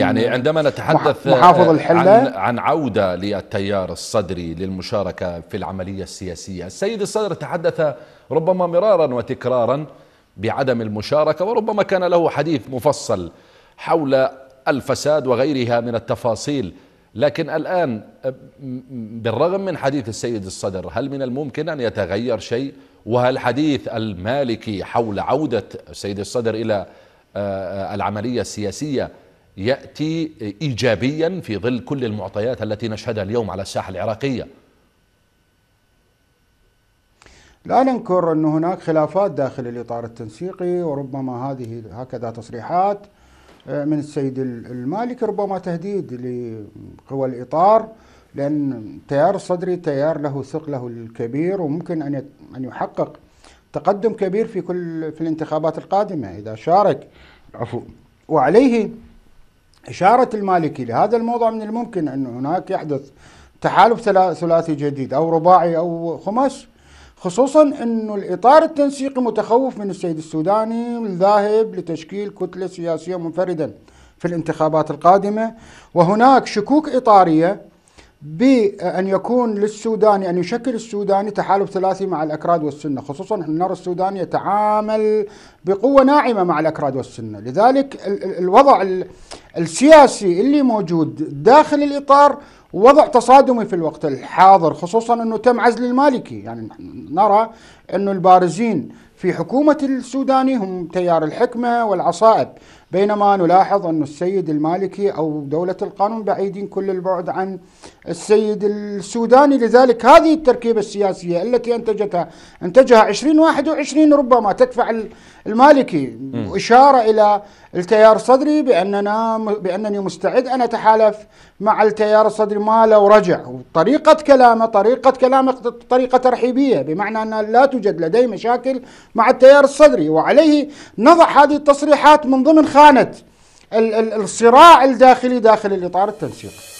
يعني عندما نتحدث محافظ الحلة عن, عن عودة للتيار الصدري للمشاركة في العملية السياسية السيد الصدر تحدث ربما مرارا وتكرارا بعدم المشاركة وربما كان له حديث مفصل حول الفساد وغيرها من التفاصيل لكن الآن بالرغم من حديث السيد الصدر هل من الممكن أن يتغير شيء وهل حديث المالكي حول عودة السيد الصدر إلى آه، آه، العملية السياسية يأتي إيجابيا في ظل كل المعطيات التي نشهدها اليوم على الساحة العراقية لا ننكر أن هناك خلافات داخل الإطار التنسيقي وربما هذه هكذا تصريحات آه، من السيد المالك ربما تهديد لقوى الإطار لأن تيار الصدري تيار له ثقله الكبير وممكن أن أن يحقق تقدم كبير في كل في الانتخابات القادمة إذا شارك عفوا وعليه إشارة المالكي لهذا الموضوع من الممكن أن هناك يحدث تحالف ثلاثي جديد أو رباعي أو خماس خصوصا أن الإطار التنسيقي متخوف من السيد السوداني الذاهب لتشكيل كتلة سياسية منفردا في الانتخابات القادمة وهناك شكوك إطارية بأن يكون للسوداني أن يشكل السوداني تحالف ثلاثي مع الأكراد والسنة خصوصا أن نرى السوداني يتعامل بقوة ناعمة مع الأكراد والسنة لذلك الوضع السياسي اللي موجود داخل الإطار وضع تصادمي في الوقت الحاضر خصوصا انه تم عزل المالكي يعني نرى انه البارزين في حكومة السوداني هم تيار الحكمة والعصائب بينما نلاحظ أن السيد المالكي أو دولة القانون بعيدين كل البعد عن السيد السوداني لذلك هذه التركيبة السياسية التي أنتجتها أنتجها 2021 ربما تدفع المالكي إشارة إلى التيار الصدري بأننا بأنني مستعد أن أتحالف مع التيار الصدري ماله ورجع وطريقة كلامه طريقة كلامه طريقة ترحيبية بمعنى أن لا توجد لديه مشاكل مع التيار الصدري وعليه نضع هذه التصريحات من ضمن خانة الصراع الداخلي داخل الإطار التنسيقي